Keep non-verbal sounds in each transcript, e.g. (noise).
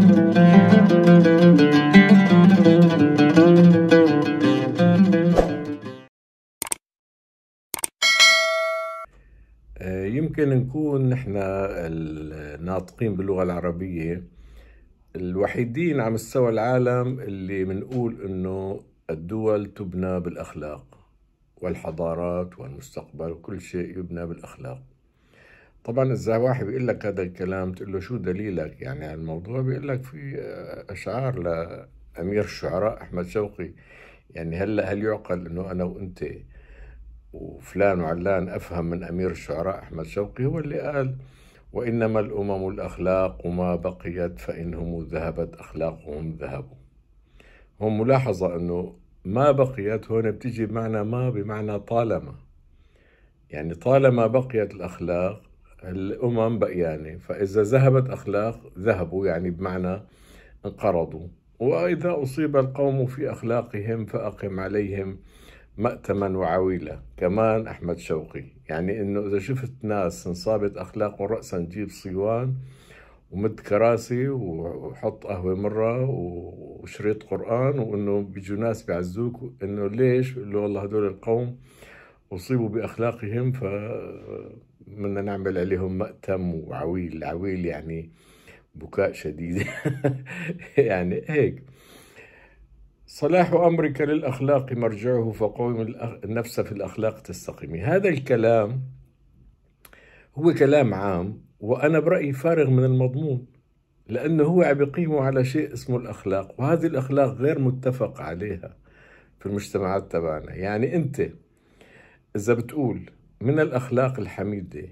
آه، يمكن نكون نحن الناطقين باللغة العربية الوحيدين على مستوى العالم اللي بنقول انه الدول تبنى بالاخلاق والحضارات والمستقبل وكل شيء يبنى بالاخلاق طبعا اذا واحد بيقول لك هذا الكلام تقول له شو دليلك يعني على الموضوع بيقول لك في آه، اشعار لامير الشعراء احمد شوقي يعني هلا هل يعقل انه انا وانت وفلان وعلان افهم من امير الشعراء احمد شوقي هو اللي قال وانما الامم الاخلاق ما بقيت فانهم ذهبت اخلاقهم ذهبوا هم ملاحظه انه ما بقيت هون بتيجي بمعنى ما بمعنى طالما يعني طالما بقيت الاخلاق الأمم بقيانة يعني. فإذا ذهبت أخلاق ذهبوا يعني بمعنى انقرضوا وإذا أصيب القوم في أخلاقهم فأقم عليهم مأتما وعويلة كمان أحمد شوقي يعني إنه إذا شفت ناس انصابت أخلاق رأسا جيب صيوان ومد كراسي وحط قهوة مرة وشريط قرآن وإنه بيجوا ناس بيعزوك إنه ليش؟ بقول له والله هدول القوم أصيبوا بأخلاقهم فمنا نعمل عليهم مأتم وعويل عويل يعني بكاء شديد (laughs) يعني هيك صلاح أمرك للأخلاق مرجعه فقوم النفس في الأخلاق تستقيم هذا الكلام هو كلام عام وأنا برأيي فارغ من المضمون لأنه هو عم يقيمه على شيء اسمه الأخلاق وهذه الأخلاق غير متفق عليها في المجتمعات تبعنا يعني أنت إذا بتقول من الأخلاق الحميدة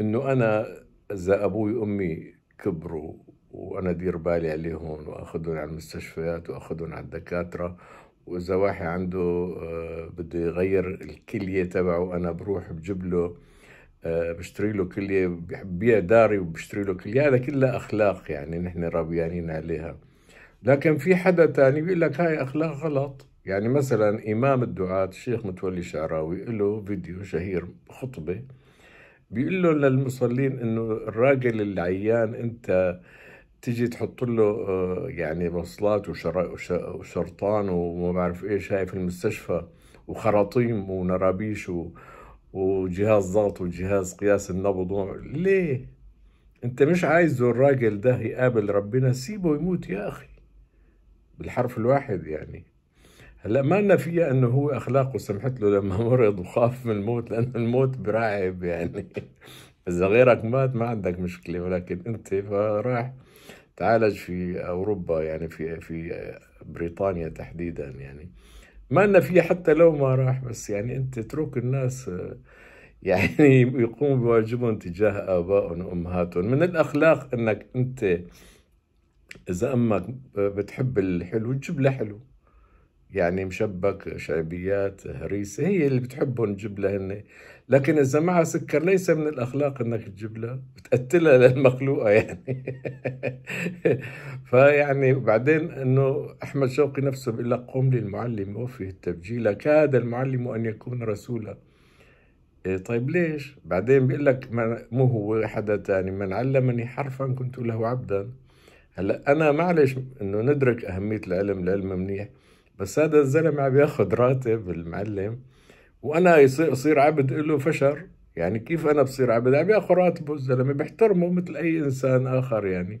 إنه أنا إذا أبوي وأمي كبروا وأنا دير بالي عليهم وأخذهم على المستشفيات وأخذهم على الدكاترة وإذا واحد عنده آه، بده يغير الكلية تبعه أنا بروح بجيب له آه، بشتري له كلية ببيع داري وبشتري له كلية هذا كلها أخلاق يعني نحن ربيانين عليها لكن في حدا تاني بيقول لك هاي أخلاق غلط يعني مثلا إمام الدعاة الشيخ متولي شعراوي له فيديو شهير خطبة بيقول له للمصلين إنه الراجل العيان أنت تجي تحط له آه، يعني بصلات وشرطان وما بعرف ايش هاي في المستشفى وخراطيم ونرابيش وجهاز ضغط وجهاز قياس النبض ليه؟ انت مش عايزه الراجل ده يقابل ربنا سيبه يموت يا اخي بالحرف الواحد يعني هلا ما لنا فيها انه هو اخلاقه سمحت له لما (laughs) مرض وخاف من الموت لانه الموت براعب يعني (laughs) اذا غيرك مات ما عندك مشكله ولكن انت فراح تعالج في اوروبا يعني في في بريطانيا تحديدا يعني ما لنا فيها حتى لو ما راح بس يعني انت اترك الناس (laughs) يعني يقوموا بواجبهم تجاه ابائهم وامهاتهم من الاخلاق انك انت اذا امك بتحب الحلو تجيب لها حلو يعني مشبك شعبيات هريسة هي اللي بتحبهم تجيب لها هن لكن إذا معها سكر ليس من الأخلاق أنك تجيب لها بتقتلها (laughs) للمخلوقة يعني (laughs) فيعني بعدين أنه أحمد شوقي نفسه بيقول لك قم للمعلم وفيه التبجيل كاد المعلم أن يكون رسولا إيه طيب ليش؟ بعدين بيقول لك مو هو حدا تاني من علمني حرفا كنت له عبدا هلا أنا معلش أنه ندرك أهمية العلم العلم منيح بس هذا الزلمه عم ياخذ راتب المعلم وانا يصير عبد له فشر يعني كيف انا بصير عبد عم ياخذ راتبه الزلمه بحترمه مثل اي انسان اخر يعني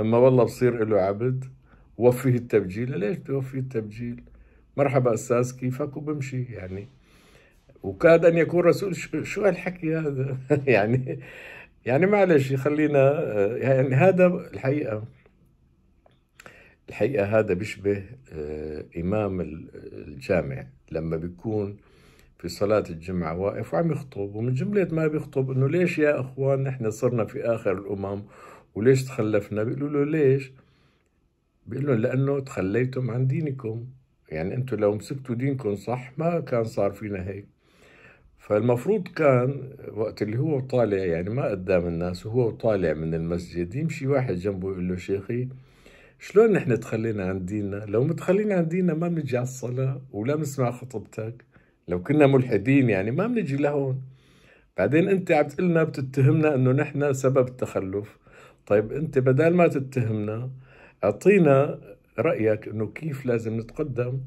اما والله بصير له عبد وفيه التبجيل ليش توفيه التبجيل مرحبا استاذ كيفك وبمشي يعني وكاد ان يكون رسول شو هالحكي هذا (laughs) يعني يعني معلش خلينا يعني هذا الحقيقه الحقيقة هذا بيشبه آه، إمام الجامع لما بيكون في صلاة الجمعة واقف وعم يخطب ومن جملة ما بيخطب إنه ليش يا إخوان نحن صرنا في آخر الأمم وليش تخلفنا بيقولوا له ليش بيقول لهم لأنه تخليتم عن دينكم يعني أنتم لو مسكتوا دينكم صح ما كان صار فينا هيك فالمفروض كان وقت اللي هو طالع يعني ما قدام الناس وهو طالع من المسجد يمشي واحد جنبه يقول له شيخي شلون نحن تخلينا عن ديننا لو متخلين عن ديننا ما بنجي على الصلاة ولا بنسمع خطبتك لو كنا ملحدين يعني ما بنجي لهون بعدين انت عم تقلنا بتتهمنا انه نحن سبب التخلف طيب انت بدل ما تتهمنا اعطينا رايك انه كيف لازم نتقدم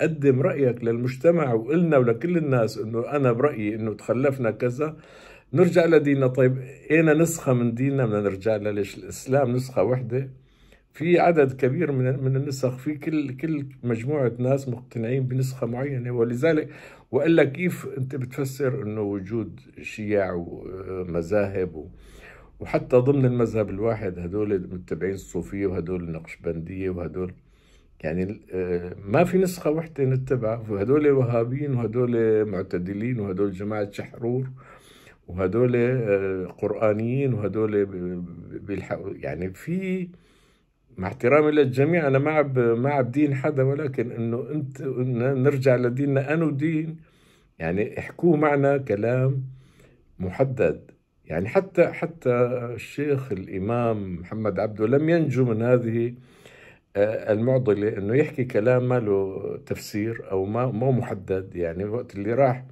قدم رايك للمجتمع وقلنا ولكل الناس انه انا برايي انه تخلفنا كذا نرجع لديننا طيب اين نسخه من ديننا بدنا نرجع لها ليش الاسلام نسخه وحده في عدد كبير من من النسخ في كل كل مجموعه ناس مقتنعين بنسخه معينه ولذلك والا كيف انت بتفسر انه وجود شيع ومذاهب وحتى ضمن المذهب الواحد هدول متبعين الصوفيه وهدول النقشبنديه وهدول يعني آه، ما في نسخه وحده نتبعها وهدول وهابيين وهدول معتدلين وهدول جماعه شحرور وهدول آه، قرانيين وهدول بيلحقوا يعني في مع احترامي للجميع انا ما ما دين حدا ولكن انه انت نرجع لديننا انو دين يعني احكوا معنا كلام محدد يعني حتى حتى الشيخ الامام محمد عبده لم ينجو من هذه آه، المعضله انه يحكي كلام ما له تفسير او ما مو محدد يعني وقت اللي راح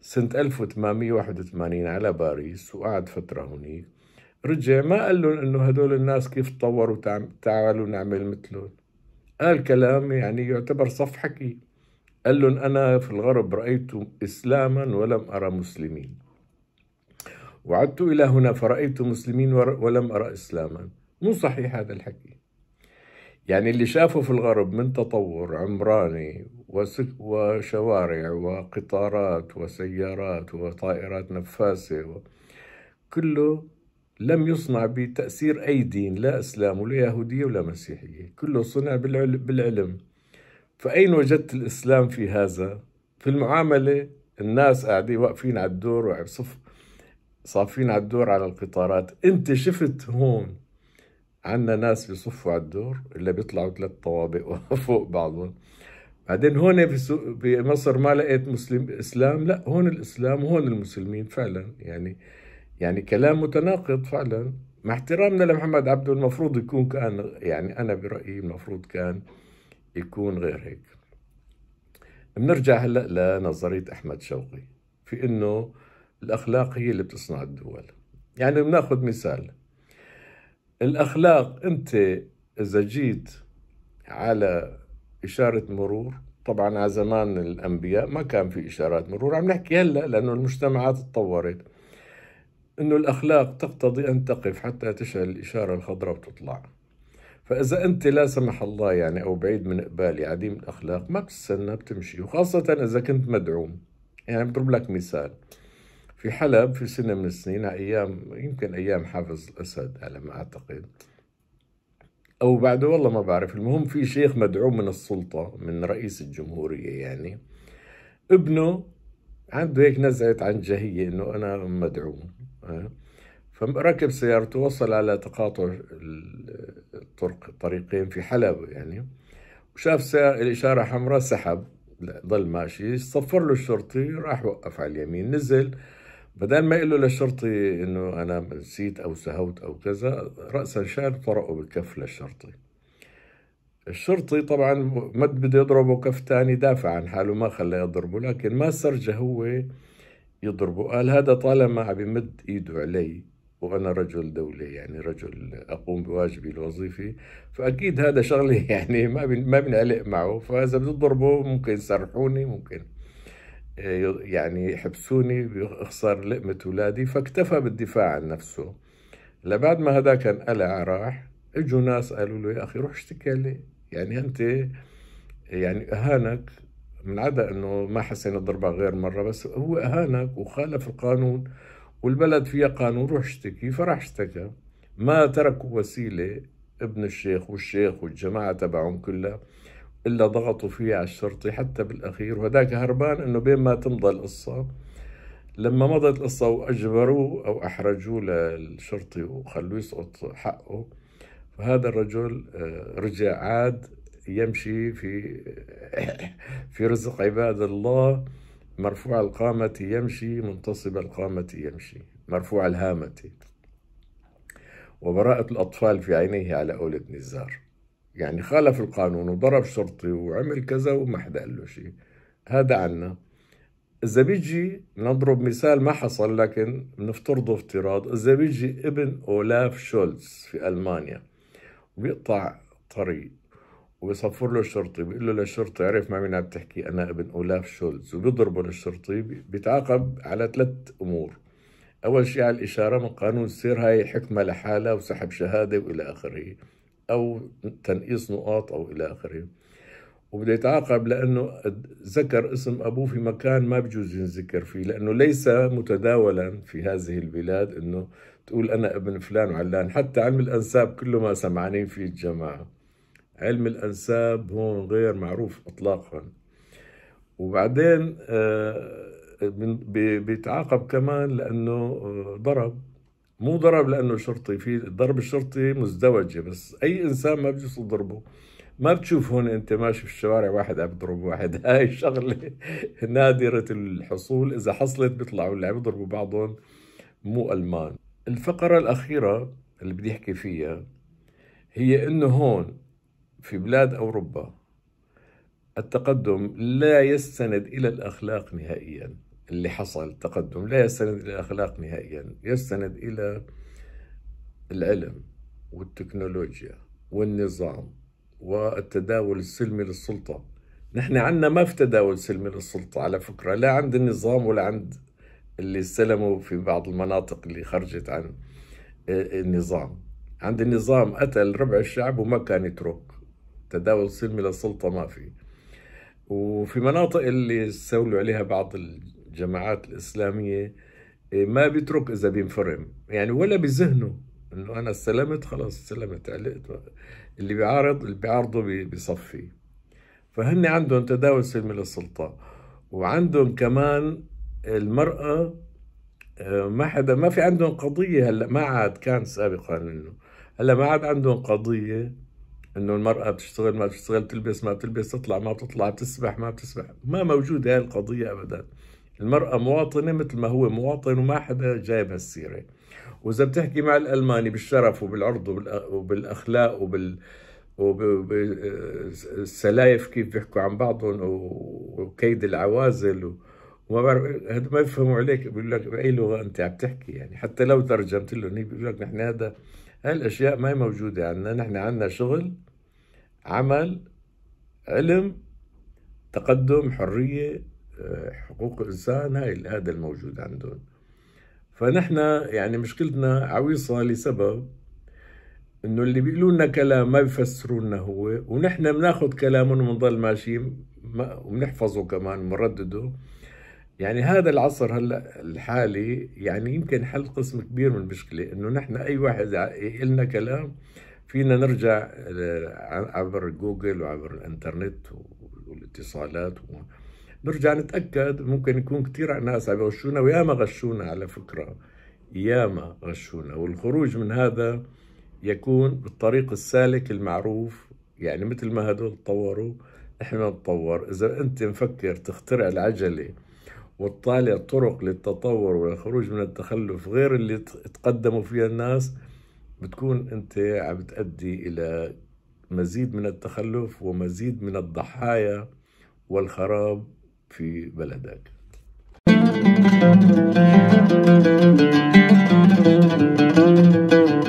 سنه 1881 على باريس وقعد فتره هناك رجع ما قال لهم انه هدول الناس كيف تطوروا تعالوا نعمل مثلهم قال كلام يعني يعتبر صف حكي قال لهم انا في الغرب رايت اسلاما ولم ارى مسلمين وعدت الى هنا فرايت مسلمين ولم ارى اسلاما مو صحيح هذا الحكي يعني اللي شافه في الغرب من تطور عمراني وشوارع وقطارات وسيارات وطائرات نفاسه كله لم يصنع بتأثير أي دين لا إسلام ولا يهودية ولا مسيحية كله صنع بالعلم فأين وجدت الإسلام في هذا؟ في المعاملة الناس قاعدين واقفين على الدور وعصف صافين على الدور على القطارات انت شفت هون عنا ناس بيصفوا على الدور إلا بيطلعوا ثلاث طوابق (laughs) فوق بعضهم بعدين هون بمصر ما لقيت مسلم اسلام لا هون الاسلام وهون المسلمين فعلا يعني يعني كلام متناقض فعلا مع احترامنا لمحمد عبده المفروض يكون كان يعني أنا برأيي المفروض كان يكون غير هيك بنرجع هلأ لنظرية أحمد شوقي في أنه الأخلاق هي اللي بتصنع الدول يعني بناخذ مثال الأخلاق أنت إذا جيت على إشارة مرور طبعا على زمان الأنبياء ما كان في إشارات مرور عم نحكي هلأ لأنه المجتمعات تطورت أن الأخلاق تقتضي أن تقف حتى تشعل الإشارة الخضراء وتطلع فإذا أنت لا سمح الله يعني أو بعيد من قبالي عديم الأخلاق ما بتستنى بتمشي وخاصة إذا كنت مدعوم يعني بضرب لك مثال في حلب في سنة من السنين أيام يمكن أيام حافظ الأسد على ما أعتقد أو بعده والله ما بعرف المهم في شيخ مدعوم من السلطة من رئيس الجمهورية يعني ابنه عنده هيك نزعه عن جهية إنه أنا مدعوم إيه. فركب سيارته وصل على تقاطع الطرق الطريقين في حلب يعني وشاف الإشارة حمراء سحب ظل ماشي صفر له الشرطي راح وقف على اليمين نزل بدل ما يقول له للشرطي انه انا نسيت او سهوت او كذا راسا شال طرقه بالكف للشرطي الشرطي طبعا مد بده يضربه كف ثاني دافع عن حاله ما خلى يضربه لكن ما سرجه هو يضربه قال هذا طالما عم يمد ايده علي وانا رجل دولي يعني رجل اقوم بواجبي الوظيفي فاكيد هذا شغله (laughs) يعني ما ما بنعلق معه فاذا بتضربه ممكن يسرحوني ممكن آه، يعني يحبسوني بيخسر لقمة أولادي فاكتفى بالدفاع عن نفسه لبعد ما هذا كان قلع راح اجوا ناس قالوا له يا أخي روح اشتكي لي يعني أنت يعني أهانك من عدا انه ما حسين الضربه غير مره بس هو اهانك وخالف القانون والبلد فيها قانون روح اشتكي فراح اشتكى ما تركوا وسيله ابن الشيخ والشيخ والجماعه تبعهم كلها الا ضغطوا فيه على الشرطي حتى بالاخير وهداك هربان انه بين ما تمضى القصه لما مضت القصه واجبروه او احرجوه للشرطي وخلوه يسقط حقه فهذا الرجل آه، رجع عاد يمشي في (laughs) في رزق عباد الله مرفوع القامة يمشي منتصب القامة يمشي مرفوع الهامة وبراءة الأطفال في عينيه على ابن نزار يعني خالف القانون وضرب شرطي وعمل كذا وما حدا قال له شيء هذا عنا إذا بيجي نضرب مثال ما حصل لكن بنفترضه افتراض إذا بيجي ابن أولاف شولتز في ألمانيا وبيقطع طريق وبصفر له الشرطي بيقول له للشرطي عرف مع مين عم تحكي انا ابن اولاف شولز وبيضربه للشرطي بيتعاقب على ثلاث امور اول شيء على الاشاره من قانون السير هاي حكمه لحالها وسحب شهاده والى اخره او تنقيص نقاط او الى اخره وبده يتعاقب لانه ذكر اسم ابوه في مكان ما بجوز ينذكر فيه لانه ليس متداولا في هذه البلاد انه تقول انا ابن فلان وعلان حتى علم الانساب كله ما سمعانين فيه الجماعه علم الأنساب هون غير معروف إطلاقا وبعدين آه، بيتعاقب كمان لأنه آه، ضرب مو ضرب لأنه شرطي في ضرب الشرطي مزدوجة بس أي إنسان ما بجوز تضربه ما بتشوف هون انت ماشي في الشوارع واحد عم بضرب واحد (laughs) هاي الشغله نادره الحصول اذا حصلت بيطلعوا اللي عم يضربوا بعضهم مو المان الفقره الاخيره اللي بدي احكي فيها هي انه هون في بلاد أوروبا التقدم لا يستند إلى الأخلاق نهائيا اللي حصل التقدم لا يستند إلى الأخلاق نهائيا يستند إلى العلم والتكنولوجيا والنظام والتداول السلمي للسلطة نحن عندنا ما في تداول سلمي للسلطة على فكرة لا عند النظام ولا عند اللي استلموا في بعض المناطق اللي خرجت عن آه، النظام عند النظام قتل ربع الشعب وما كان يترك تداول سلمي للسلطه ما في وفي مناطق اللي استولوا عليها بعض الجماعات الاسلاميه إيه، ما بيترك اذا بينفرم يعني ولا بذهنه انه انا استلمت خلاص استلمت علقت اللي بيعارض اللي بيعارضه بيصفي فهن عندهم تداول سلمي للسلطه وعندهم كمان المراه إيه، ما حدا ما في عندهم قضيه هلا ما عاد كان سابقا انه هلا ما عاد عندهم قضيه انه المرأة بتشتغل ما بتشتغل بتلبس ما بتلبس تطلع ما بتطلع بتسبح ما بتسبح ما موجودة هاي القضية ابدا المرأة مواطنة مثل ما هو مواطن وما حدا جايب هالسيرة وإذا بتحكي مع الألماني بالشرف وبالعرض وبالأخلاق وبال وبالسلايف كيف بيحكوا عن بعضهم وكيد العوازل وما بعرف هذا ما يفهموا عليك بيقول لك بأي لغة أنت عم تحكي يعني حتى لو ترجمت لهم هيك بيقول لك نحن هذا هاي الأشياء ما هي موجودة عندنا نحن عندنا شغل عمل علم تقدم حرية آه، حقوق الإنسان هاي هذا الموجود عندهم فنحن يعني مشكلتنا عويصة لسبب انه اللي بيقولوا لنا كلام ما بيفسروا لنا هو ونحن بناخذ كلامهم وبنضل ماشيين وبنحفظه كمان وبنردده يعني هذا العصر هلا الحالي يعني يمكن حل قسم كبير من المشكله انه نحن اي واحد لنا كلام فينا نرجع آه، عبر جوجل وعبر الانترنت والاتصالات و... نرجع نتاكد ممكن يكون كثير ناس عم يغشونا وياما غشونا على فكره ياما غشونا والخروج من هذا يكون بالطريق السالك المعروف يعني مثل ما هدول تطوروا نحن نتطور اذا انت مفكر تخترع العجله وتطالع طرق للتطور والخروج من التخلف غير اللي تقدموا فيها الناس بتكون انت عم تؤدي الى مزيد من التخلف ومزيد من الضحايا والخراب في بلدك thank you